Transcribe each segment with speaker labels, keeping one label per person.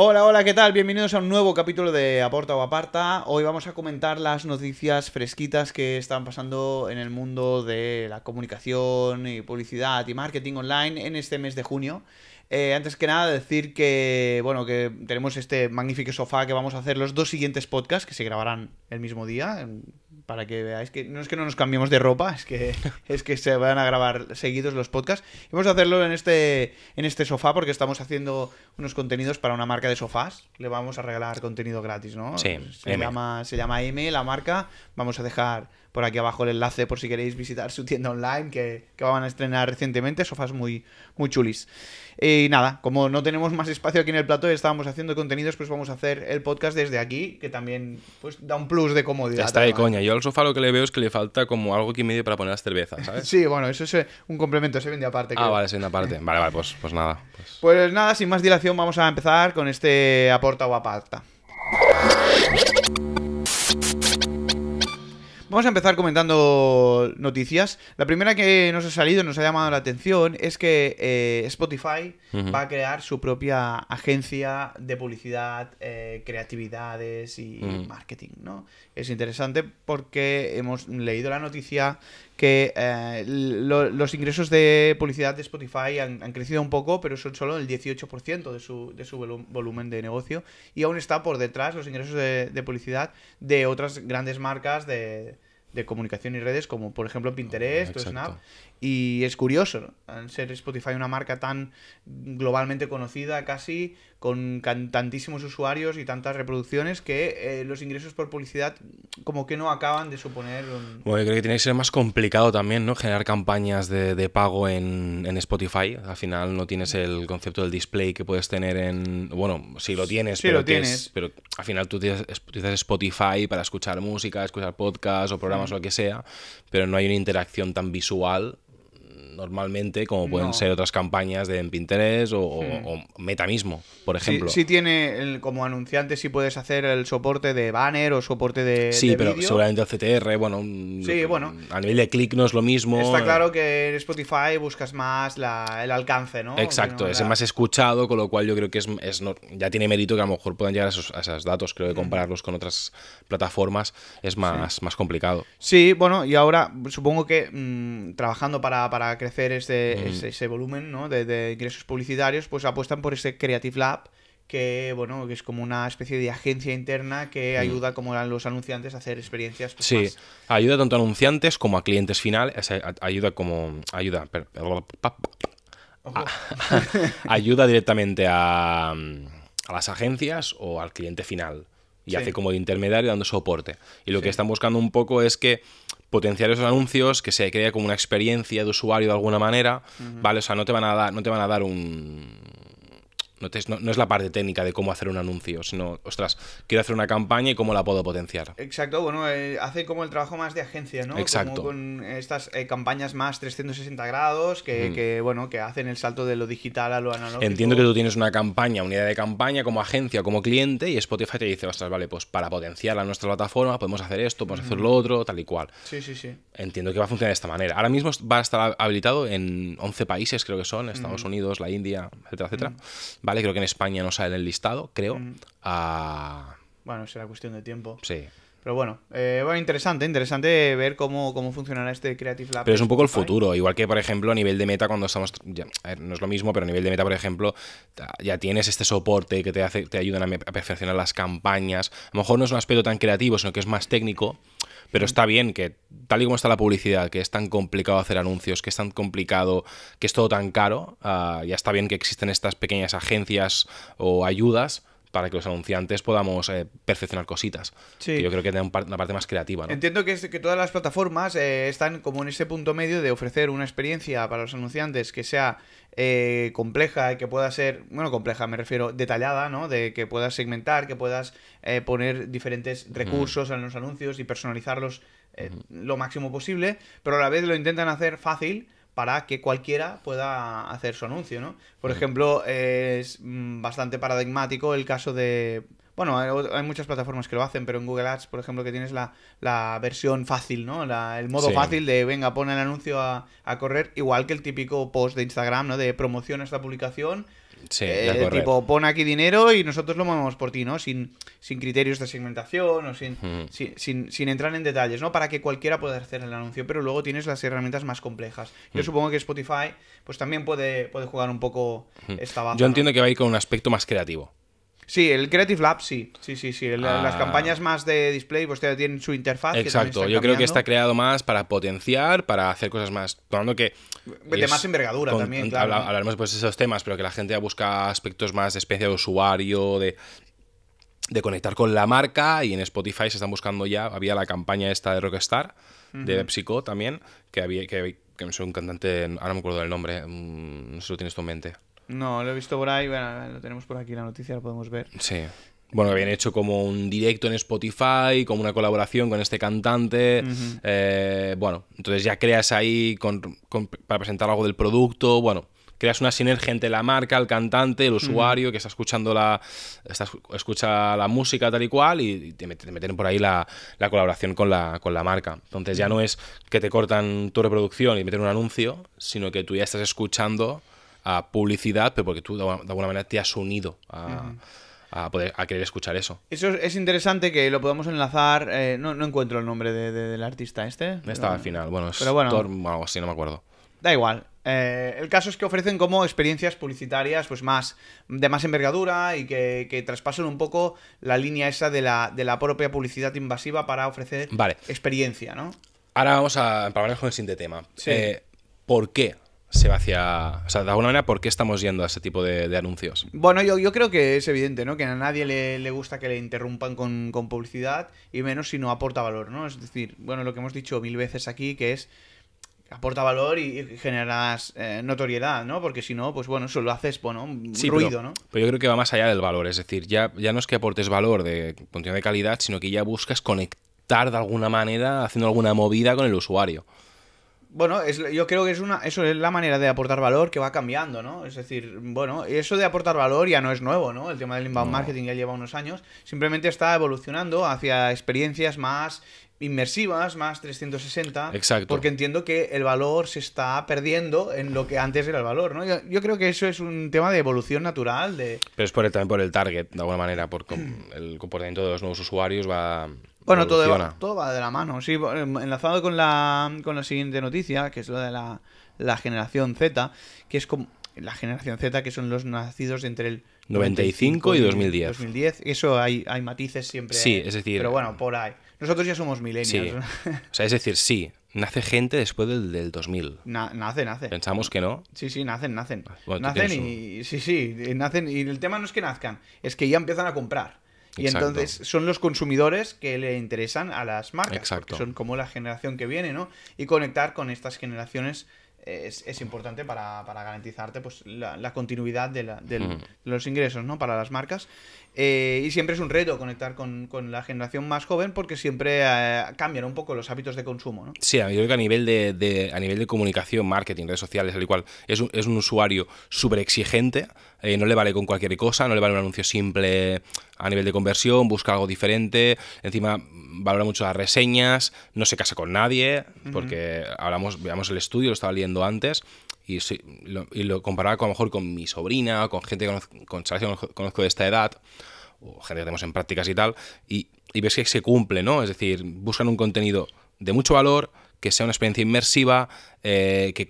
Speaker 1: Hola, hola, ¿qué tal? Bienvenidos a un nuevo capítulo de Aporta o Aparta. Hoy vamos a comentar las noticias fresquitas que están pasando en el mundo de la comunicación y publicidad y marketing online en este mes de junio. Eh, antes que nada, decir que, bueno, que tenemos este magnífico sofá que vamos a hacer los dos siguientes podcasts que se grabarán el mismo día, para que veáis que no es que no nos cambiemos de ropa, es que, es que se van a grabar seguidos los podcasts. Y vamos a hacerlo en este, en este sofá porque estamos haciendo unos contenidos para una marca de sofás. Le vamos a regalar contenido gratis, ¿no? Sí. Se, Llama, se llama M, la marca. Vamos a dejar por aquí abajo el enlace por si queréis visitar su tienda online que, que van a estrenar recientemente, sofás muy, muy chulis. Eh, y nada, como no tenemos más espacio aquí en el plato y estábamos haciendo contenidos, pues vamos a hacer el podcast desde aquí, que también pues da un plus de comodidad. Está de coña,
Speaker 2: yo al sofá lo que le veo es que le falta como algo aquí medio para poner las cervezas, ¿sabes?
Speaker 1: sí, bueno, eso es eh, un complemento, se vende aparte. Ah, vale,
Speaker 2: se vende aparte. Vale, vale, pues, pues, nada.
Speaker 1: Pues... pues nada, sin más dilación vamos a empezar con este aporta o aparta. Vamos a empezar comentando noticias. La primera que nos ha salido, nos ha llamado la atención, es que eh, Spotify va a crear su propia agencia de publicidad, eh, creatividades y marketing, ¿no? Es interesante porque hemos leído la noticia que eh, los ingresos de publicidad de Spotify han, crecido un poco, pero son solo el 18% de su, de su volumen de negocio y aún está por detrás los ingresos de, publicidad de otras grandes marcas de, comunicación y redes, como por ejemplo Pinterest Snapchat. o Snap. Y es curioso, ser Spotify una marca tan globalmente conocida casi, con tantísimos usuarios y tantas reproducciones, que eh, los ingresos por publicidad como que no acaban de suponer... Un...
Speaker 2: Bueno, yo creo que tiene que ser más complicado también, ¿no? Generar campañas de, pago en, Spotify. Al final no tienes el concepto del display que puedes tener en... Bueno, si lo tienes, pero, pero al final tú utilizas Spotify para escuchar música, escuchar podcast o programas o lo que sea, pero no hay una interacción tan visual normalmente, como pueden ser otras campañas de en Pinterest o, Metamismo hmm. Meta mismo, por ejemplo. si
Speaker 1: tiene, como anunciante, si puedes hacer el soporte de banner o soporte de. Sí, pero seguramente el
Speaker 2: CTR, bueno, bueno. A nivel de clic no es lo mismo. Está claro
Speaker 1: que en Spotify buscas más el alcance, ¿no? Exacto, es más
Speaker 2: escuchado, con lo cual yo creo que es, ya tiene mérito que a lo mejor puedan llegar a esos, datos. Creo que hmm. compararlos con otras plataformas es más, más complicado.
Speaker 1: Sí, bueno, y ahora supongo que mm, trabajando para, para crecer mm. ese, ese, volumen ¿no? de, ingresos publicitarios, pues apuestan por ese Creative Lab, que bueno, que es como una especie de agencia interna que mm. ayuda como a los anunciantes a hacer experiencias. Pues,
Speaker 2: sí, ayuda tanto a anunciantes como a clientes finales, ayuda como... ayuda... ayuda directamente a, las agencias o al cliente final y hace como de intermediario dando soporte. Y lo que están buscando un poco es que potenciar esos anuncios, que se crea como una experiencia de usuario de alguna manera, ¿vale? O sea, no te van a dar, no te van a dar un no, es la parte técnica de cómo hacer un anuncio, sino, ostras, quiero hacer una campaña y cómo la puedo potenciar.
Speaker 1: Exacto, bueno, eh, hace como el trabajo más de agencia, ¿no? Exacto. con estas eh, campañas más 360 grados que, bueno, que hacen el salto de lo digital a lo analógico. Entiendo que
Speaker 2: tú tienes una campaña, unidad de campaña como agencia, como cliente, y Spotify te dice, ostras, vale, pues para potenciar a nuestra plataforma podemos hacer esto, podemos hacer lo otro, tal y cual. Sí, sí, sí. Entiendo que va a funcionar de esta manera. Ahora mismo va a estar habilitado en 11 países, creo que son, Estados Unidos, la India, etcétera, etcétera ¿vale? Creo que en España no sale en el listado, creo. Mm. Ah.
Speaker 1: Bueno, será cuestión de tiempo. Sí. Pero eh, bueno, interesante, interesante ver cómo, cómo funcionará este Creative Lab. Pero es un poco el ¿eh?
Speaker 2: futuro, igual que por ejemplo a nivel de meta cuando estamos, no es lo mismo, pero a nivel de meta por ejemplo ya tienes este soporte que te, hace, te ayudan a perfeccionar las campañas. A lo mejor no es un aspecto tan creativo, sino que es más técnico pero está bien que, tal y como está la publicidad, que es tan complicado hacer anuncios, que es tan complicado, que es todo tan caro, ah, ya está bien que existen estas pequeñas agencias o ayudas para que los anunciantes podamos eh, perfeccionar cositas. yo creo que es la una parte más creativa. ¿no?
Speaker 1: Entiendo que, todas las plataformas eh, están como en ese punto medio de ofrecer una experiencia para los anunciantes que sea eh, compleja y que pueda ser, bueno, compleja me refiero, detallada, ¿no? De que puedas segmentar, que puedas poner diferentes recursos en los anuncios y personalizarlos lo máximo posible, pero a la vez lo intentan hacer fácil para que cualquiera pueda hacer su anuncio, ¿no? Por mm. ejemplo, es mm, bastante paradigmático el caso de... Bueno, hay muchas plataformas que lo hacen, pero en Google Ads, por ejemplo, que tienes la, versión fácil, ¿no? el modo fácil de, venga, pon el anuncio a, a correr, igual que el típico post de Instagram, ¿no? De promociona esta publicación,
Speaker 2: Sí, eh, tipo,
Speaker 1: pon aquí dinero y nosotros lo movemos por ti, ¿no? Sin, sin criterios de segmentación o sin, sin, sin, entrar en detalles, ¿no? Para que cualquiera pueda hacer el anuncio, pero luego tienes las herramientas más complejas. Yo mm. supongo que Spotify, pues también puede, puede jugar un poco esta baza. Yo entiendo
Speaker 2: que va a ir con un aspecto más creativo.
Speaker 1: Sí, el Creative Lab sí. Sí, sí, Las ah. campañas más de display, pues tienen su interfaz. Exacto, yo creo que está
Speaker 2: creado más para potenciar, para hacer cosas más. Tomando que. De más envergadura también, hablaremos pues de esos temas, pero que la gente busca aspectos más de especie de usuario, de, conectar con la marca y en Spotify se están buscando ya, había la campaña esta de Rockstar, de PepsiCo también, que había que, que soy un cantante, ahora no me acuerdo del nombre, mm, no sé si lo tienes tú en mente.
Speaker 1: No, lo he visto por ahí, bueno, lo tenemos por aquí, la noticia lo podemos ver.
Speaker 2: Sí. Bueno, habían hecho como un directo en Spotify, como una colaboración con este cantante. Eh, bueno, entonces ya creas ahí para presentar algo del producto. Bueno, creas una sinergia entre la marca, el cantante, el usuario que está escuchando la está, escucha la música tal y cual y te, meten, por ahí la, colaboración con la, con la marca. Entonces ya no es que te cortan tu reproducción y meten un anuncio, sino que tú ya estás escuchando publicidad, pero porque tú de alguna manera te has unido a... a poder querer escuchar eso.
Speaker 1: Eso es interesante que lo podamos enlazar. Eh, no, encuentro el nombre del artista este. Estaba al final,
Speaker 2: bueno, es o algo así, no me acuerdo.
Speaker 1: Da igual. Eh, el caso es que ofrecen como experiencias publicitarias pues más de más envergadura y que, que traspasan un poco la línea esa de la, de la propia publicidad invasiva para ofrecer
Speaker 2: experiencia, ¿no? Ahora vamos a hablar con el siguiente tema. Eh, ¿Por qué se va hacia... O sea, de alguna manera, ¿por qué estamos yendo a ese tipo de, anuncios?
Speaker 1: Bueno, yo, yo, creo que es evidente, ¿no? Que a nadie le, gusta que le interrumpan con, con, publicidad y menos si no aporta valor, ¿no? Es decir, bueno, lo que hemos dicho mil veces aquí, que es aporta valor y, generas eh, notoriedad, ¿no? Porque si no, pues bueno, solo haces, bueno, ruido, ¿no?
Speaker 2: Pero yo creo que va más allá del valor, es decir, ya, ya no es que aportes valor de continuidad de calidad, sino que ya buscas conectar de alguna manera haciendo alguna movida con el usuario
Speaker 1: bueno, es, yo creo que es una, eso es la manera de aportar valor que va cambiando, ¿no? Es decir, bueno, eso de aportar valor ya no es nuevo, ¿no? El tema del inbound marketing ya lleva unos años, simplemente está evolucionando hacia experiencias más inmersivas, más 360. Exacto. Porque entiendo que el valor se está perdiendo en lo que antes era el valor, ¿no? Yo, creo que eso es un tema de evolución natural. De...
Speaker 2: Pero es por también por el target, de alguna manera, por el comportamiento de los nuevos usuarios va, bueno, todo va,
Speaker 1: todo de la mano. Sí, enlazado con la, con la siguiente noticia, que es la de la, generación Z, que es como la generación Z, que son los nacidos entre el 95 y 2010. 2010, eso hay, hay matices siempre. Sí, ¿eh? es decir. Pero bueno, por ahí. Nosotros ya somos millennials.
Speaker 2: O sea, es decir, sí, nace gente después del, del 2000.
Speaker 1: nace, nace.
Speaker 2: Pensamos que no.
Speaker 1: Sí, sí, nacen, nacen. nacen y. Sí, sí, nacen. Y el tema no es que nazcan, es que ya empiezan a comprar.
Speaker 2: Y entonces
Speaker 1: son los consumidores que le interesan a las marcas. Exacto. Son como la generación que viene, ¿no? Y conectar con estas generaciones es, importante para, garantizarte pues, la, continuidad de, los ingresos, ¿no? Para las marcas. Eh, y siempre es un reto conectar con, la generación más joven porque siempre eh, cambian un poco los hábitos de consumo. ¿no?
Speaker 2: Sí, yo creo que a nivel de, a nivel de comunicación, marketing, redes sociales, al igual, es un, es un usuario súper exigente, eh, no le vale con cualquier cosa, no le vale un anuncio simple a nivel de conversión, busca algo diferente, encima valora mucho las reseñas, no se casa con nadie, porque hablamos, veamos el estudio, lo estaba leyendo antes, y, lo, y lo, comparaba con, a lo mejor con mi sobrina, con gente que conozco, conozco de esta edad, o gente que tenemos en prácticas y tal, y, y ves que se cumple, ¿no? Es decir, buscan un contenido de mucho valor, que sea una experiencia inmersiva, eh, que,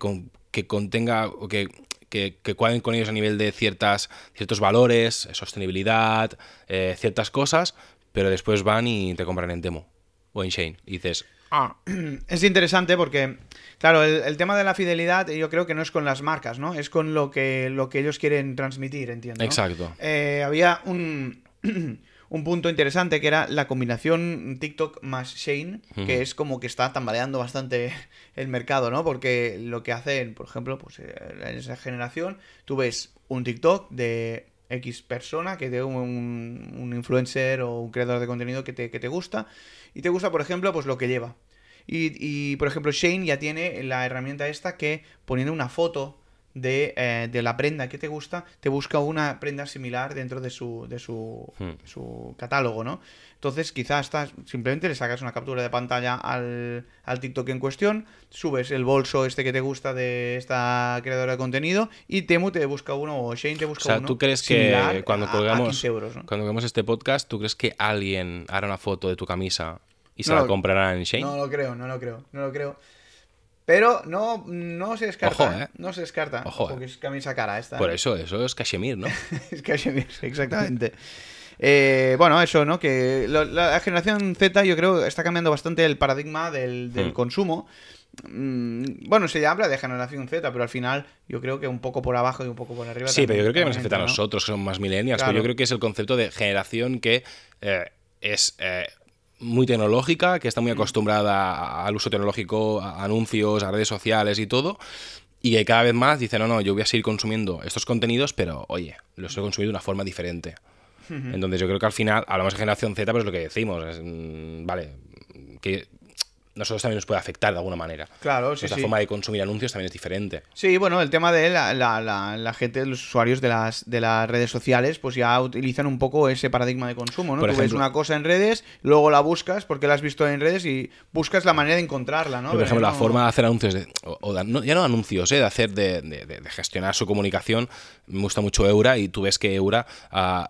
Speaker 2: que contenga que que, que, cuadren con ellos a nivel de ciertas, ciertos valores, sostenibilidad, eh, ciertas cosas, pero después van y te compran en demo o en Shane. Y dices,
Speaker 1: Ah, es interesante porque, claro, el, tema de la fidelidad yo creo que no es con las marcas, ¿no? Es con lo que, lo que ellos quieren transmitir, entiendo. Exacto. Eh, había un... un punto interesante que era la combinación TikTok más Shane, que es como que está tambaleando bastante el mercado, ¿no? Porque lo que hacen, por ejemplo, pues eh, en esa generación, tú ves un TikTok de X persona, que de un, un influencer o un creador de contenido que te, gusta, y te gusta, por ejemplo, pues lo que lleva. Y, y, por ejemplo, Shane ya tiene la herramienta esta que poniendo una foto eh, de, la prenda que te gusta, te busca una prenda similar dentro de su, de su, hmm. catálogo, ¿no? Entonces, quizás estás, simplemente le sacas una captura de pantalla al, TikTok en cuestión, subes el bolso este que te gusta de esta creadora de contenido y Temu te busca uno o Shane te busca uno. O sea, ¿tú crees que
Speaker 2: cuando colgamos, cuando este podcast, ¿tú crees que alguien hará una foto de tu camisa y se la comprará en Shane? No
Speaker 1: lo creo, no lo creo, no lo creo. Pero no, se descarta. ¿eh? Eh. No se descarta. porque eh. es
Speaker 2: camisa cara esta. Por eso, eso es cachemir, ¿no? es cachemir, exactamente.
Speaker 1: bueno, eso, ¿no? Que la generación Z yo creo está cambiando bastante el paradigma del, hmm. consumo. Mm, bueno, se habla de generación Z, pero al final yo creo que un poco por abajo y un poco por arriba. Sí, pero yo creo que nos afecta a nosotros,
Speaker 2: que somos más millennials, pero yo creo que es el concepto de generación que es muy tecnológica, que está muy acostumbrada al uso tecnológico, a anuncios, a redes sociales y todo, y que cada vez más dice, no, no, yo voy a seguir consumiendo estos contenidos, pero oye, los he consumido de una forma diferente. Entonces yo creo que al final, hablamos de generación Z, pero es lo que decimos, mm, vale, que nosotros también nos puede afectar de alguna manera. Claro, sí. Esa forma de consumir anuncios también es diferente.
Speaker 1: Sí, bueno, el tema de la, gente, los usuarios de las, de las redes sociales, pues ya utilizan un poco ese paradigma de consumo, ¿no? Tú ves una cosa en redes, luego la buscas porque la has visto en redes y buscas la manera de encontrarla, ¿no? Por ejemplo, la forma de
Speaker 2: hacer anuncios, ya no anuncios, ¿eh? de hacer, de, de, gestionar su comunicación. Me gusta mucho Eura y tú ves que Eura ah,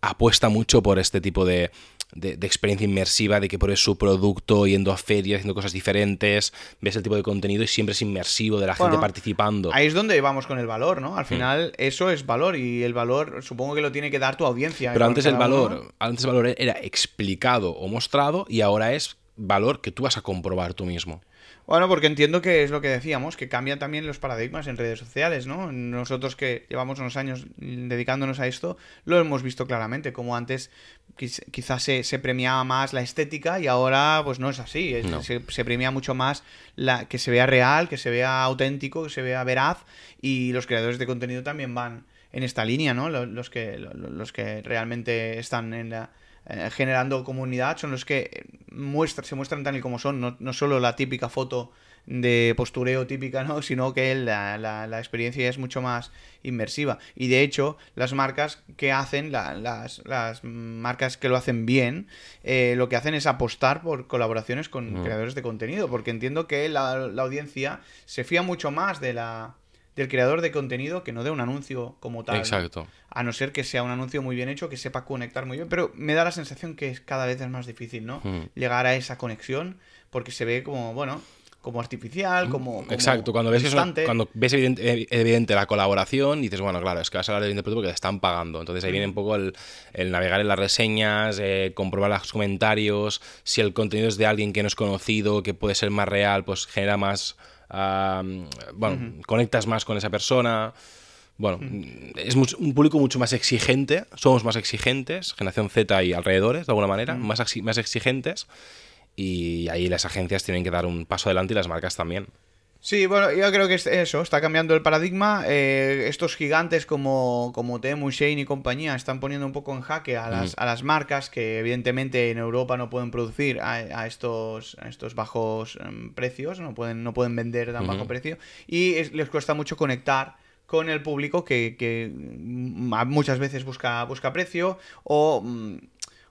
Speaker 2: apuesta mucho por este tipo de de, experiencia inmersiva, de que pones su producto, yendo a ferias, haciendo cosas diferentes, ves el tipo de contenido y siempre es inmersivo, de la gente participando. Ahí
Speaker 1: es donde vamos con el valor, ¿no? Al mm. final eso es valor y el valor supongo que lo tiene que dar tu audiencia. Pero antes el valor,
Speaker 2: antes el valor era explicado o mostrado y ahora es valor que tú vas a comprobar tú mismo.
Speaker 1: Bueno, porque entiendo que es lo que decíamos, que cambian también los paradigmas en redes sociales, ¿no? Nosotros que llevamos unos años dedicándonos a esto, lo hemos visto claramente, como antes quizás se, premiaba más la estética y ahora pues no es así, Se, premia mucho más la, que se vea real, que se vea auténtico, que se vea veraz y los creadores de contenido también van en esta línea, ¿no? los que, los que realmente están en la eh, generando comunidad, son los que eh, muestra, se muestran tan y como son, no, no solo la típica foto de postureo típica, ¿no? Sino que la, experiencia es mucho más inmersiva. Y de hecho, las marcas que hacen, las, marcas que lo hacen bien, eh, lo que hacen es apostar por colaboraciones con mm. creadores de contenido, porque entiendo que la, audiencia se fía mucho más de la del creador de contenido que no dé un anuncio como tal. Exacto. A no ser que sea un anuncio muy bien hecho, que sepa conectar muy bien. Pero me da la sensación que es cada vez es más difícil, ¿no? Hmm. Llegar a esa conexión porque se ve como, bueno, como artificial, como. Exacto, cuando ves, cuando
Speaker 2: ves eh, evidente, la colaboración, dices, bueno, claro, es que vas a hablar de producto porque te están pagando. Entonces ahí viene hmm. un poco el, navegar en las reseñas, eh, comprobar los comentarios, si el contenido es de alguien que no es conocido, que puede ser más real, pues genera más bueno, conectas más con esa persona. Bueno, mm, es un público mucho más exigente, somos más exigentes, generación Z y alrededores, de alguna manera, más, más exigentes, y ahí las agencias tienen que dar un paso adelante y las marcas también.
Speaker 1: Sí, bueno, yo creo que eso, está cambiando el paradigma. Eh, estos gigantes como, como Temu, Shane y compañía están poniendo un poco en jaque a las, a las marcas que evidentemente en Europa no pueden producir a, estos, estos bajos em, precios, no pueden, no pueden vender tan bajo precio y les cuesta mucho conectar con el público que, mm, muchas veces busca, busca precio o, mm,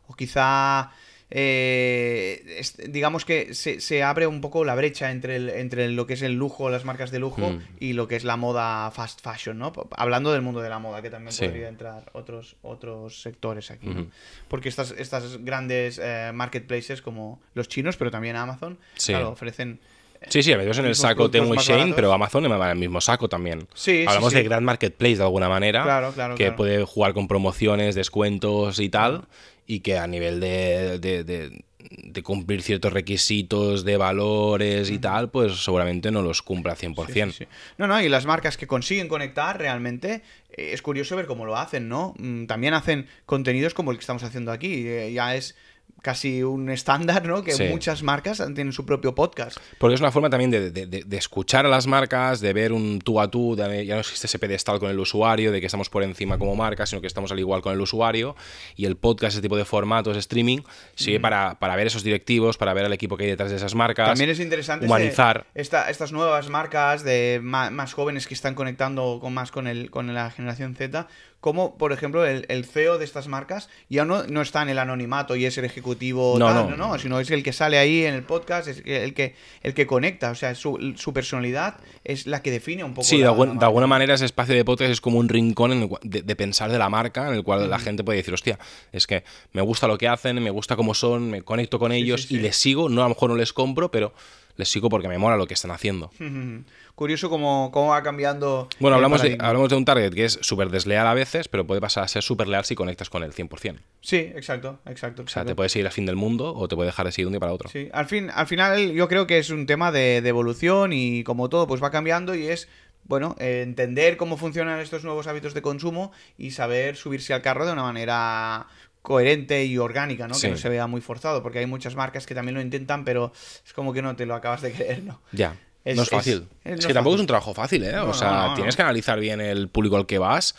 Speaker 1: o quizá eh, digamos que se, abre un poco la brecha entre, entre lo que es el lujo, las marcas de lujo hmm. y lo que es la moda fast fashion, ¿no? Hablando del mundo de la moda, que también podría entrar otros, otros sectores aquí, hmm. Porque estas, estas grandes eh, marketplaces como los chinos, pero también Amazon, claro, ofrecen...
Speaker 2: Eh, sí, sí, veces en el saco Temu y Shane, pero Amazon en el mismo saco también. Hablamos de Grand Marketplace de alguna manera, que puede jugar con promociones, descuentos y tal, y que a nivel de, de, cumplir ciertos requisitos de valores y tal, pues seguramente no los cumpla 100%. No, no, y las marcas que consiguen
Speaker 1: conectar realmente eh, es curioso ver cómo lo hacen, ¿no? Mm, también hacen contenidos como el que estamos haciendo aquí, eh, ya es casi un estándar, ¿no? Que muchas marcas tienen su propio
Speaker 2: podcast. Porque es una forma también de, escuchar a las marcas, de ver un tú a tú, ya no existe ese pedestal con el usuario, de que estamos por encima como marca, sino que estamos al igual con el usuario. Y el podcast, ese tipo de formatos, streaming, sirve mm. para, para, ver esos directivos, para ver al equipo que hay detrás de esas marcas. También es interesante humanizar.
Speaker 1: estas nuevas marcas de más, jóvenes que están conectando con más con, el, con la generación Z, como por ejemplo el, CEO de estas marcas ya no, no está en el anonimato y es el ejecutivo no, no. no, sino es el que sale ahí en el podcast, es el que, el que conecta, o sea, su, su personalidad es la que define un poco. Sí, de, alguna,
Speaker 2: manera ese espacio de podcast es como un rincón de, pensar de la marca en el cual la gente puede decir, hostia, es que me gusta lo que hacen, me gusta cómo son, me conecto con ellos y les sigo, no a lo mejor no les compro, pero les sigo porque me mola lo que están haciendo.
Speaker 1: Curioso cómo, cómo va cambiando. Bueno, hablamos de,
Speaker 2: hablamos de un target que es súper desleal a veces, pero puede pasar a ser súper leal si conectas con él 100%. Sí, exacto, exacto, O sea, te puedes ir al fin del mundo o te puede dejar de seguir un día para otro. Sí,
Speaker 1: al, fin, al final yo creo que es un tema de, evolución y como todo, pues va cambiando y es bueno, eh, entender cómo funcionan estos nuevos hábitos de consumo y saber subirse al carro de una manera coherente y orgánica, ¿no? Que no se vea muy forzado, porque hay muchas marcas que también lo intentan, pero es como que no te lo acabas de creer, ¿no?
Speaker 2: Ya. Es, no es fácil. Es, que tampoco es un trabajo fácil, ¿eh? o sea, tienes que analizar bien el público al que vas,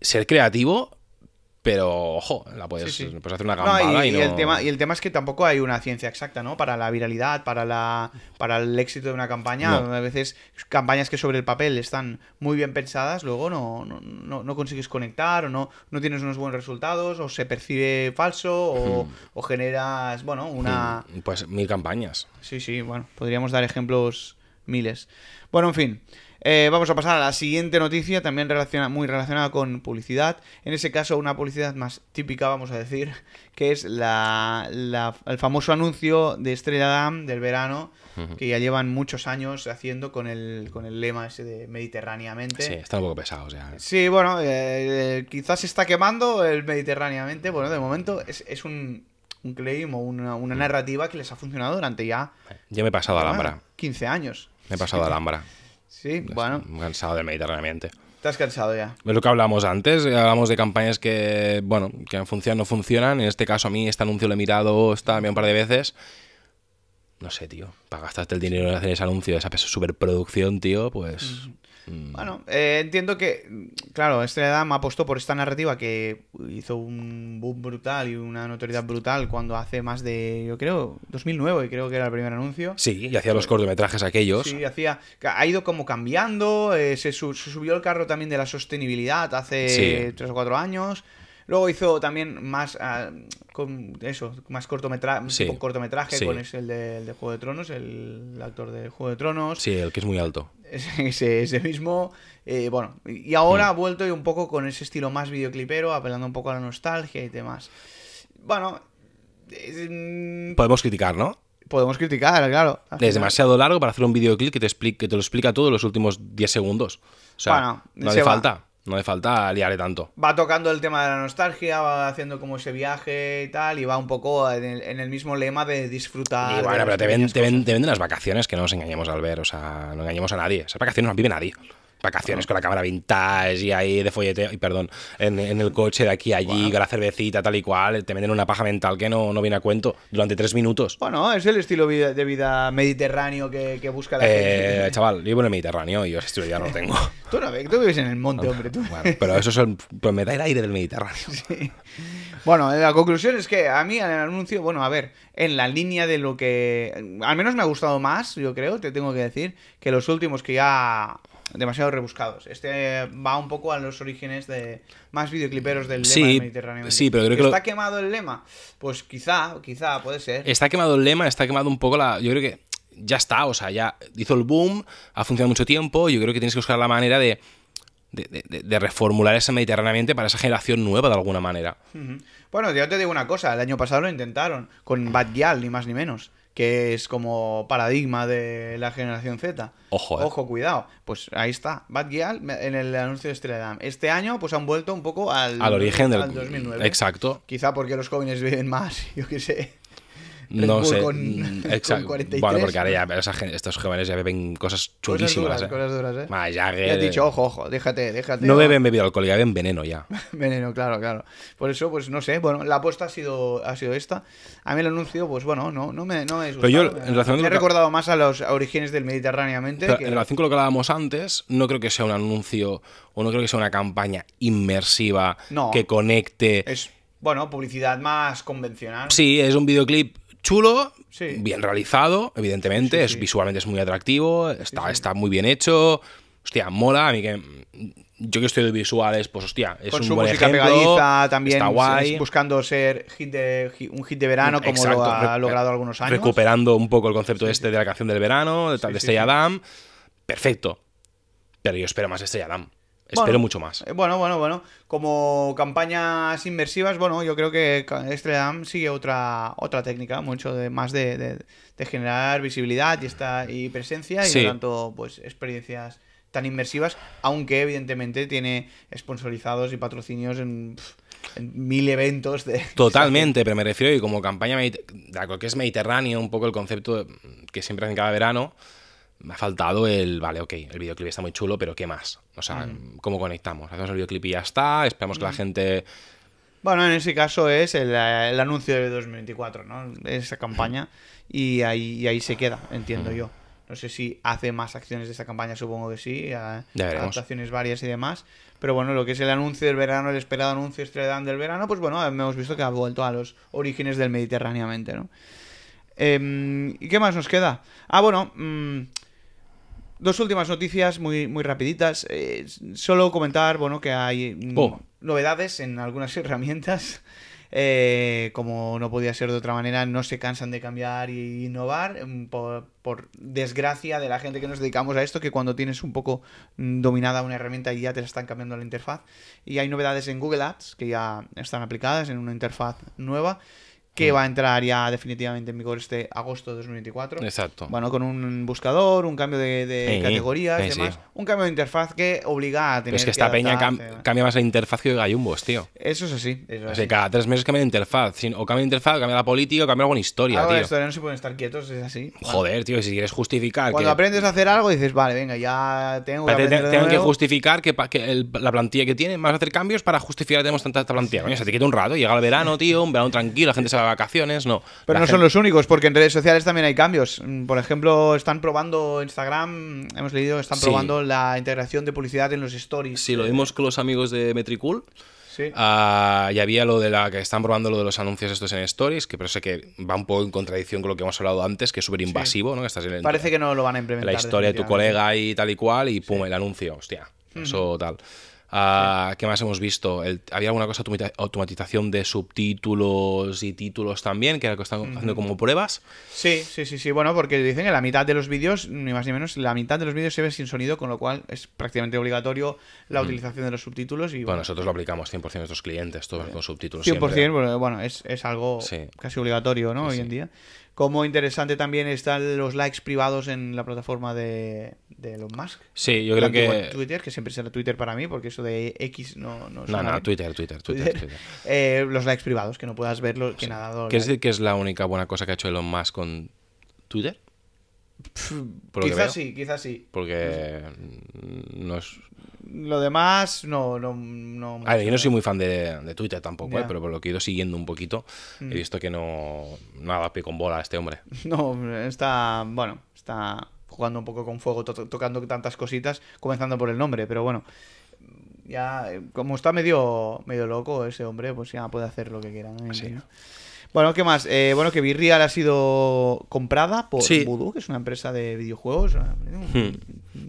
Speaker 2: ser creativo pero, ojo, la puedes, hacer una campana y, no... y, el tema, y
Speaker 1: el tema es que tampoco hay una ciencia exacta, ¿no? Para la viralidad, para, la, para el éxito de una campaña. A veces campañas que sobre el papel están muy bien pensadas, luego no, consigues conectar o no, no tienes unos buenos resultados o se percibe falso o, hmm. o generas, bueno, una...
Speaker 2: Hmm. Pues mil campañas. Sí, sí,
Speaker 1: bueno, podríamos dar ejemplos miles. Bueno, en fin. Eh, vamos a pasar a la siguiente noticia, también relaciona, muy relacionada con publicidad. En ese caso, una publicidad más típica, vamos a decir, que es la, el famoso anuncio de Estrella Damm del verano, que ya llevan muchos años haciendo con el, con el lema ese de mediterráneamente. Sí, está
Speaker 2: un poco pesado, o sea.
Speaker 1: Sí, bueno, eh, eh, quizás se está quemando el mediterráneamente. Bueno, de momento es, un un claim o una, una, mm. narrativa que les ha funcionado durante ya.
Speaker 2: Yo me he pasado a Alhambra.
Speaker 1: 15 años.
Speaker 2: Me he pasado a Alhambra.
Speaker 1: Sí, bueno.
Speaker 2: Cansado de Te
Speaker 1: Estás cansado ya.
Speaker 2: Es lo que hablamos antes, eh, hablamos de campañas que, bueno, que funcionan o no funcionan. En este caso a mí este anuncio lo he mirado está un par de veces. No sé, tío, para gastarte el dinero en hacer ese anuncio, esa superproducción, tío, pues... Mm.
Speaker 1: Mm. Bueno, eh, entiendo que, mm, claro, Estrella dama apostó por esta narrativa que hizo un boom brutal y una notoriedad brutal cuando hace más de, yo creo, 2009, creo que era el primer anuncio.
Speaker 2: Sí, y hacía los cortometrajes aquellos. Sí,
Speaker 1: hacía, ha ido como cambiando, eh, se, subió el carro también de la sostenibilidad hace tres o cuatro años. Luego hizo también más ah, con eso, más cortometraje con el, de, Juego de Tronos, el, actor de Juego de Tronos. Sí, el que es muy alto. ese, ese mismo. Eh, bueno, y ahora ha vuelto y un poco con ese estilo más videoclipero, apelando un poco a la nostalgia y demás. Bueno. Mm,
Speaker 2: Podemos criticar, ¿no?
Speaker 1: Podemos criticar, claro.
Speaker 2: Es demasiado largo para hacer un videoclip que te, que te lo explica todo en los últimos 10 segundos. O sea, no hace falta. No le falta liarle tanto.
Speaker 1: Va tocando el tema de la nostalgia, va haciendo como ese viaje y tal, y va un poco en el, mismo lema de disfrutar. Y bueno, pero te, ven,
Speaker 2: te, te, venden las vacaciones que no nos engañemos al ver, o sea, no engañemos a nadie. Esas vacaciones no las vive nadie vacaciones con la cámara vintage y ahí de folleteo, y perdón, en, el coche de aquí a allí, con la cervecita, tal y cual, te meten una paja mental que no, no viene a cuento durante tres minutos. Bueno, es el estilo de vida
Speaker 1: mediterráneo que, busca la eh,
Speaker 2: Chaval, yo vivo en el Mediterráneo y ese estilo ya no lo tengo.
Speaker 1: tú no tú vives en el monte, hombre, tú. pero eso
Speaker 2: es me da el aire del Mediterráneo.
Speaker 1: Bueno, la conclusión es que a mí el anuncio, bueno, a ver, en la línea de lo que al menos me ha gustado más, yo creo, te tengo que decir, que los últimos que ya demasiado rebuscados. Este eh, va un poco a los orígenes de más videocliperos del lema Mediterráneo. Sí, pero creo que ¿Está quemado el lema? Pues quizá, quizá, puede ser.
Speaker 2: Está quemado el lema, está quemado un poco la... Yo creo que ya está, o sea, ya hizo el boom, ha funcionado mucho tiempo, yo creo que tienes que buscar la manera de... reformular ese Mediterráneo para esa generación nueva de alguna manera.
Speaker 1: Bueno, yo te digo una cosa, el año pasado lo intentaron, con Bad Gyal, ni más ni menos que es como paradigma de la generación Z. Ojo, eh. Ojo, cuidado. Pues ahí está, Bad Gyal en el anuncio de Estrella Este año pues han vuelto un poco al... Al origen del... 2009. Exacto. Quizá porque los jóvenes viven más, yo qué sé no sé. Mm, bueno, porque ahora ya
Speaker 2: estos jóvenes ya beben cosas chulísimas. ¿eh? ¿eh? ya, que... dicho,
Speaker 1: ojo, ojo, déjate, déjate. No beben
Speaker 2: bebida alcohólica, beben veneno ya.
Speaker 1: veneno, claro, claro. Por eso, pues no sé. Bueno, la apuesta ha sido, ha sido esta. A mí el anuncio, pues bueno, no, no me, no yo, en relación he recordado más a los orígenes del Mediterráneamente. En relación con
Speaker 2: lo que hablábamos antes, no creo que sea un anuncio o no creo que sea una campaña inmersiva que conecte. Es,
Speaker 1: bueno, publicidad más convencional.
Speaker 2: Sí, es un videoclip chulo, bien realizado, evidentemente, Es, visualmente es muy atractivo, está, está muy bien hecho, hostia, mola, a mí que yo que estoy de visuales, pues hostia, es un buen pegadiza también, está guay.
Speaker 1: buscando ser hit de, un hit de verano como lo ha logrado algunos años.
Speaker 2: Recuperando un poco el concepto este de la canción del verano, de, de Estrella Adam, perfecto. Pero yo espero más Estrella Adam. Espero mucho más. Eh,
Speaker 1: bueno, bueno, bueno. Como campañas inmersivas, bueno, yo creo que Estrella sigue otra, otra técnica, mucho de, más de, de, generar visibilidad y, esta, y presencia y, tanto, pues experiencias tan inmersivas, aunque evidentemente tiene sponsorizados y patrocinios en, mil eventos de... Totalmente,
Speaker 2: pero me refiero y como campaña, de que es Mediterráneo, un poco el concepto que siempre hacen cada verano, me ha faltado el, vale, ok, el videoclip está muy chulo, pero ¿qué más? O sea, mm. ¿cómo conectamos? Hacemos el videoclip y ya está, esperamos que la mm. gente... Bueno, en ese caso es
Speaker 1: el, anuncio de 2024, ¿no? Esa campaña y ahí, ahí se queda, entiendo mm. yo. No sé si hace más acciones de esa campaña, supongo que sí, acciones adaptaciones varias y demás. Pero bueno, lo que es el anuncio del verano, el esperado anuncio Estrella del verano, pues bueno, hemos visto que ha vuelto a los orígenes del Mediterráneamente, ¿no? Em, ¿Y qué más nos queda? Ah, bueno, Dos últimas noticias muy, muy rapiditas. Eh, solo comentar, bueno, que hay mm, oh. novedades en algunas herramientas. Eh, como no podía ser de otra manera, no se cansan de cambiar e innovar, em, por, desgracia de la gente que nos dedicamos a esto, que cuando tienes un poco mm, dominada una herramienta y ya te la están cambiando la interfaz. Y hay novedades en Google Ads que ya están aplicadas en una interfaz nueva que mm. va a entrar ya definitivamente en vigor este agosto de 2024. Exacto. Bueno, con un buscador, un
Speaker 2: cambio de, de categorías y demás.
Speaker 1: Un cambio de interfaz que obliga a tener. es que, esta peña
Speaker 2: cambia más la interfaz que gallumbos, tío. Eso es así. cada tres meses cambia de interfaz. O cambia de interfaz, o cambia la política, o cambia alguna historia, tío.
Speaker 1: no se pueden estar quietos, es así. Joder,
Speaker 2: tío, si quieres justificar. Cuando
Speaker 1: aprendes a hacer algo, dices, vale, venga, ya tengo que. tengo que
Speaker 2: justificar que, la plantilla que tiene, más hacer cambios para justificar que tenemos tanta plantilla. o sea, te quita un rato, llega el verano, tío, un verano tranquilo, la gente se va vacaciones, no.
Speaker 1: Pero no son los únicos, porque en redes sociales también hay cambios. Mm, por ejemplo, están probando Instagram, hemos leído están probando la integración de publicidad en los stories.
Speaker 2: Sí, lo eh, vimos con los amigos de Metricool. Sí. Ah, y había lo de la que están probando lo de los anuncios estos en stories, que pero sé que va un poco en contradicción con lo que hemos hablado antes, que es súper invasivo, ¿no? Parece
Speaker 1: que no lo van a implementar. La historia de tu colega
Speaker 2: y tal y cual, y pum, el anuncio, hostia. Eso tal. Ah, ¿Qué más hemos visto? había alguna cosa automatización de subtítulos y títulos también, que era que están haciendo como pruebas. Sí, sí, sí, sí. Bueno, porque dicen que la
Speaker 1: mitad de los vídeos, ni más ni menos, la mitad de los vídeos se ve sin sonido, con lo cual es prácticamente obligatorio la utilización de los subtítulos. bueno, nosotros
Speaker 2: lo aplicamos 100% a nuestros clientes, todos con subtítulos. 100%,
Speaker 1: bueno, es, es algo casi obligatorio, ¿no? Hoy en día. Como interesante también están los likes privados en la plataforma de, Elon Musk. Sí, yo creo que. Twitter, que siempre será Twitter para mí, porque eso de X no. No, no, Twitter, Twitter, Twitter. Eh, los likes privados, que no puedas verlo, que nada... ¿Quieres decir
Speaker 2: que es la única buena cosa que ha hecho Elon Musk con Twitter?
Speaker 1: Quizás sí, quizás sí. Porque no es. Lo demás, no. no, no A ver, yo
Speaker 2: no soy muy fan de, Twitter tampoco, eh, pero por lo que he ido siguiendo un poquito, he mm. visto que no. Nada, pie con bola este hombre.
Speaker 1: No, está. Bueno, está jugando un poco con fuego, tocando tantas cositas, comenzando por el nombre, pero bueno. Ya, eh, como está medio, medio loco ese hombre, pues ya puede hacer lo que quiera. Sí. Bueno, ¿qué más? Eh, bueno, que Virreal ha sido comprada por Voodoo, que es una
Speaker 2: empresa de videojuegos. Hmm. Mm,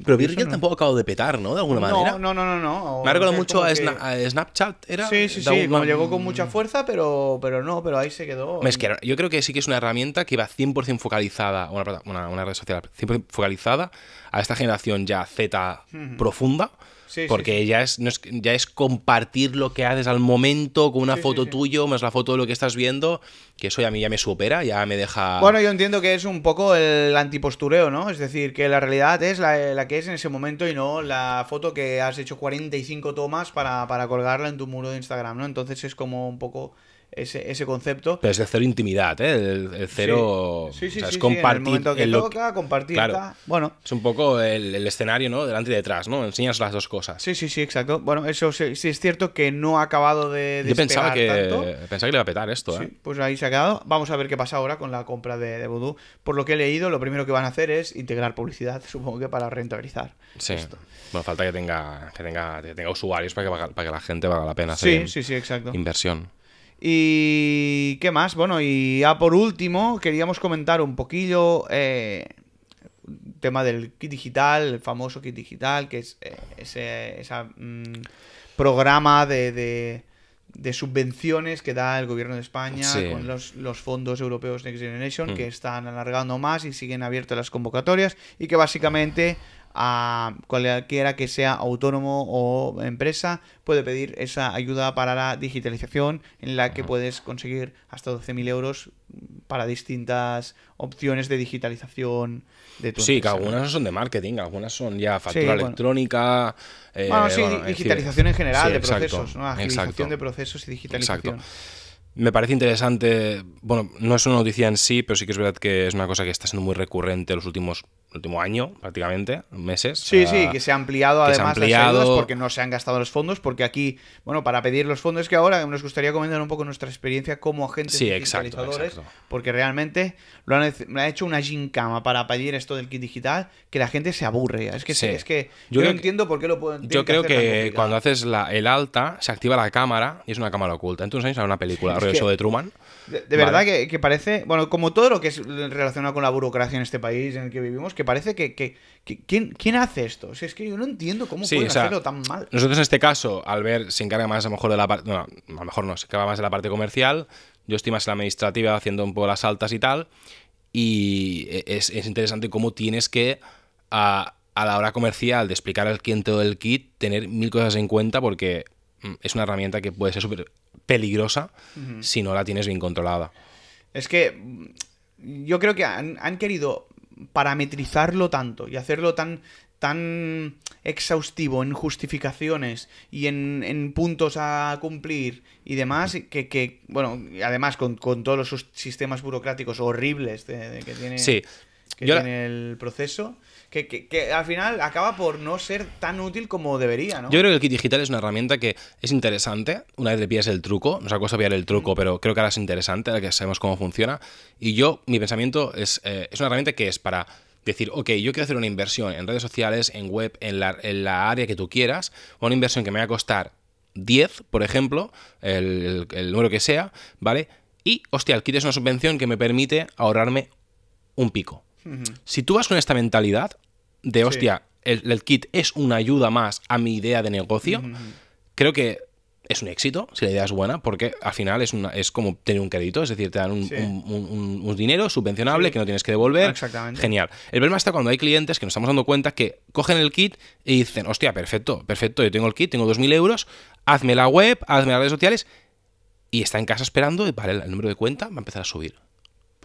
Speaker 2: pero Virreal tampoco tampoco acabado de petar, ¿no? De alguna manera.
Speaker 1: No, no, no, no. Me recuerdo mucho a,
Speaker 2: Snapchat, ¿era? Sí, sí, sí. llegó con mucha
Speaker 1: fuerza, pero, pero no, pero ahí se quedó.
Speaker 2: yo creo que sí que es una herramienta que iba 100% focalizada, una, red social 100% focalizada a esta generación ya Z profunda porque ya, es, ya es compartir lo que haces al momento con una foto tuyo, más la foto de lo que estás viendo, que eso ya a mí ya me supera, ya me deja... Bueno,
Speaker 1: yo entiendo que es un poco el antipostureo, ¿no? Es decir, que la realidad es la, que es en ese momento y no la foto que has hecho 45 tomas para, para colgarla en tu muro de Instagram, ¿no? Entonces es como un poco ese,
Speaker 2: ese concepto. Pero es de cero intimidad, ¿eh? El, cero. es compartir.
Speaker 1: que
Speaker 2: Bueno. Es un poco el, escenario, ¿no? Delante y detrás, ¿no? Enseñas las dos cosas. Sí, sí,
Speaker 1: sí, exacto. Bueno, eso sí, es cierto que no ha acabado de. de Yo pensaba que,
Speaker 2: le iba a petar esto, ¿eh?
Speaker 1: pues ahí se ha quedado. Vamos a ver qué pasa ahora con la compra de, de Voodoo. Por lo que he leído, lo primero que van a hacer es integrar publicidad, supongo que para rentabilizar.
Speaker 2: Sí. Bueno, falta que tenga, que tenga, tenga usuarios para que, para que la gente valga la pena. Sí, sí, sí, exacto. Inversión.
Speaker 1: Y qué más, bueno, y ya por último queríamos comentar un poquillo el eh, tema del kit digital, el famoso kit digital, que es eh, ese mm, programa de, de, subvenciones que da el gobierno de España con los, fondos europeos Next Generation, que mm. están alargando más y siguen abiertas las convocatorias y que básicamente a cualquiera que sea autónomo o empresa, puede pedir esa ayuda para la digitalización en la que puedes conseguir hasta 12.000 euros para distintas opciones de digitalización
Speaker 2: de tu Sí, que algunas son de marketing, algunas son ya factura electrónica. Eh, bueno, sí, digitalización en general de procesos, ¿no? Agilización de procesos y digitalización. Exacto. Me parece interesante, bueno, no es una noticia en sí, pero sí que es verdad que es una cosa que está siendo muy recurrente en los últimos último año prácticamente, meses. Sí, sí, ah, que se ha ampliado además las ayudas porque no
Speaker 1: se han gastado los fondos, porque aquí, bueno, para pedir los fondos es que ahora nos gustaría comentar un poco nuestra experiencia como agentes sí, digitalizadores, porque realmente lo ha hecho una gincama para pedir esto del kit digital que la gente se aburre. Es que sí. es que yo, no entiendo por qué lo pueden Yo creo que, cuando
Speaker 2: haces la, el alta se activa la cámara y es una cámara oculta. Entonces era una película, de Truman.
Speaker 1: De, verdad que, que, parece, bueno, como todo lo que es relacionado con la burocracia en este país en el que vivimos, que parece que... que, ¿quién, hace esto? es que yo no entiendo cómo puede pueden hacerlo tan mal.
Speaker 2: Nosotros en este caso, al ver, se encarga más a lo mejor de la parte... No, a lo mejor no, se encarga más de la parte comercial. Yo estoy más en la administrativa haciendo un poco las altas y tal. Y e-, es, interesante cómo tienes que... A, la hora comercial de explicar al cliente todo el kit, tener mil cosas en cuenta porque mm, es una herramienta que puede ser súper peligrosa si no la tienes bien controlada.
Speaker 1: Es que mm, yo creo que han, han, querido parametrizarlo tanto y hacerlo tan, tan exhaustivo en justificaciones y en, puntos a cumplir y demás, que, bueno, además con, todos los sistemas burocráticos horribles que tiene, sí. el proceso, que, al final acaba por no ser tan útil como debería, ¿no? Yo creo
Speaker 2: que el kit digital es una herramienta que es interesante, una vez le pillas el truco, nos ha costado pillar el truco, pero creo que ahora es interesante, ahora que sabemos cómo funciona, y yo, mi pensamiento es, eh, es una herramienta que es para decir, ok, yo quiero hacer una inversión en redes sociales, en web, en la, área que tú quieras, una inversión que me va a costar 10, por ejemplo, el, el número que sea, ¿vale? Y, hostia, el kit es una subvención que me permite ahorrarme un pico. Si tú vas con esta mentalidad, de hostia, el, kit es una ayuda más a mi idea de negocio, creo que es un éxito si la idea es buena, porque al final es, una, es como tener un crédito, es decir, te dan un, dinero subvencionable que no tienes que devolver. Genial. El problema está cuando hay clientes que nos estamos dando cuenta que cogen el kit y dicen, hostia, perfecto, perfecto, yo tengo el kit, tengo 2.000 euros, hazme la web, hazme las redes sociales, y está en casa esperando, y vale, el número de cuenta va a empezar a subir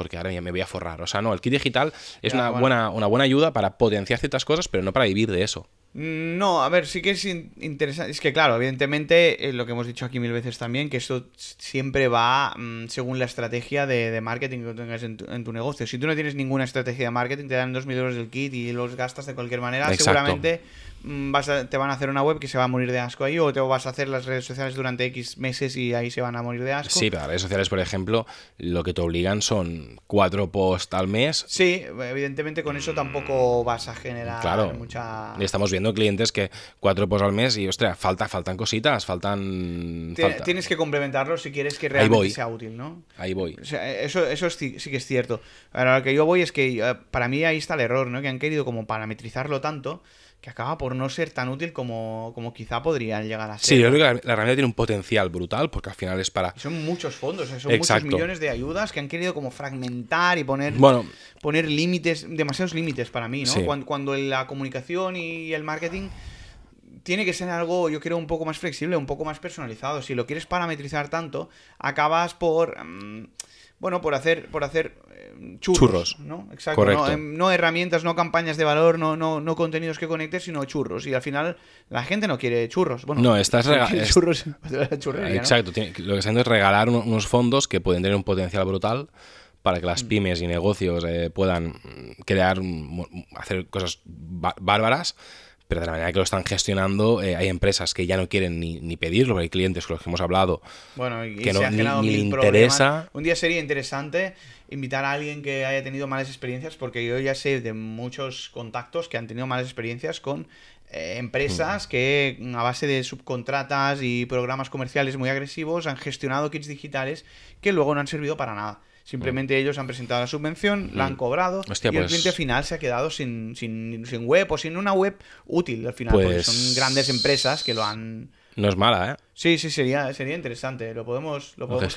Speaker 2: porque ahora ya me voy a forrar. O sea, no, el kit digital es una, buena, una buena ayuda para potenciar ciertas cosas, pero no para vivir de eso.
Speaker 1: Mm, no, a ver, sí que es interesante. Es que, claro, evidentemente, eh, lo que hemos dicho aquí mil veces también, que esto siempre va mm, según la estrategia de, marketing que tengas en tu, negocio. Si tú no tienes ninguna estrategia de marketing, te dan 2.000 euros del kit y los gastas de cualquier manera, seguramente Mm, te van a hacer una web que se va a morir de asco ahí o te vas a hacer las redes sociales durante X meses y ahí se van a morir de asco. Sí, pero
Speaker 2: las redes sociales, por ejemplo, lo que te obligan son cuatro posts al mes. Sí, evidentemente con eso
Speaker 1: tampoco mm, vas a generar claro. mucha...
Speaker 2: Estamos viendo clientes que cuatro posts al mes y, ostras, falta, faltan cositas, faltan...
Speaker 1: Tienes que complementarlo si quieres que realmente sea útil, ¿no?
Speaker 2: Ahí voy. eso,
Speaker 1: eso sí, que es cierto.
Speaker 2: Ahora, lo que yo voy es que eh, para mí ahí está el
Speaker 1: error, ¿no? Que han querido como parametrizarlo tanto que acaba por no ser tan útil como, como quizá podrían llegar a ser. Sí, yo creo
Speaker 2: que la herramienta tiene un potencial brutal porque al final es para...
Speaker 1: son muchos fondos, eh, son muchos millones de ayudas que han querido como fragmentar y poner, bueno, poner límites, demasiados límites para mí, ¿no? Cuando, la comunicación y el marketing tiene que ser algo, yo creo, un poco más flexible, un poco más personalizado. Si lo quieres parametrizar tanto, acabas por... Mm, bueno, por hacer, por hacer eh, churros, em, ¿no? herramientas, no campañas de valor, no, no, no contenidos que conectes, sino churros. Y al final la gente no quiere churros. Bueno, no, estás regalando. Churros, pues, Exacto.
Speaker 2: lo que está haciendo es regalar unos fondos que pueden tener un potencial brutal para que las mm. pymes y negocios eh, puedan crear, hacer cosas bárbaras pero de la manera que lo están gestionando, eh, hay empresas que ya no quieren ni, ni, pedirlo, hay clientes con los que hemos hablado que no, se interesa.
Speaker 1: Un día sería interesante invitar a alguien que haya tenido malas experiencias, porque yo ya sé de muchos contactos que han tenido malas experiencias con eh, empresas mm. que mm, a base de subcontratas y programas comerciales muy agresivos han gestionado kits digitales que luego no han servido para nada. Simplemente ellos han presentado la subvención, la han mm. cobrado y el pues cliente final se ha quedado sin, web o sin una web útil al final, porque son pues grandes empresas que lo han...
Speaker 2: No es mala, ¿eh?
Speaker 1: Sí, sí, sería, sería interesante. Lo podemos... ¿Lo, podemos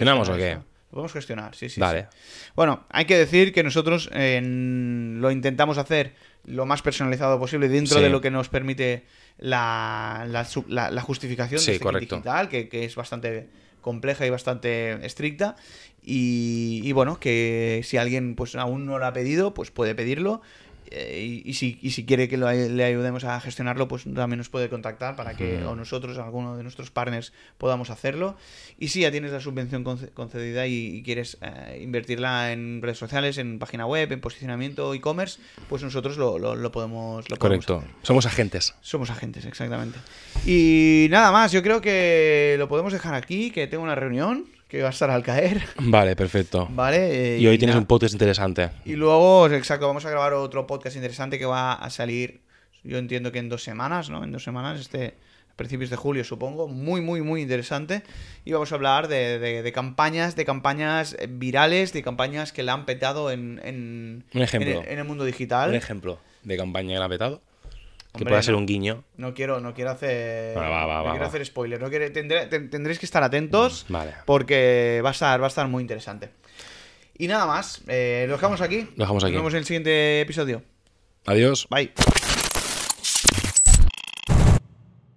Speaker 1: podemos gestionar, sí, sí. Vale. Bueno, hay que decir que nosotros lo intentamos hacer lo más personalizado posible dentro de lo que nos permite la, la, justificación de este digital, que, que es bastante compleja y bastante estricta. Y, bueno, que si alguien pues aún no lo ha pedido, pues puede pedirlo. Eh, y, si, quiere que le ayudemos a gestionarlo, pues también nos puede contactar para que o nosotros, alguno de nuestros partners, podamos hacerlo. Y si ya tienes la subvención concedida y, quieres eh, invertirla en redes sociales, en página web, en posicionamiento, e-commerce, pues nosotros lo, podemos. Lo Correcto.
Speaker 2: Somos agentes. Somos
Speaker 1: agentes, exactamente. Y nada más, yo creo que lo podemos dejar aquí, que tengo una reunión que va a estar al caer.
Speaker 2: Vale, perfecto. Vale. Eh, y hoy tienes un podcast interesante.
Speaker 1: Y luego, exacto, vamos a grabar otro podcast interesante que va a salir, yo entiendo que en dos semanas, ¿no? En dos semanas, este principios de julio, supongo, muy, muy, muy interesante. Y vamos a hablar de, campañas, de campañas eh, virales, de campañas que la han petado en, en, el mundo digital. Un
Speaker 2: ejemplo de campaña que la han petado que pueda ser un guiño.
Speaker 1: No quiero, no quiero hacer. spoilers. hacer spoiler. No tendréis que estar atentos.
Speaker 2: Mm, porque va a estar, va a estar muy
Speaker 1: interesante. Y nada más. Eh, dejamos aquí. Lo dejamos aquí. Nos vemos en el siguiente episodio.
Speaker 2: Adiós. Bye.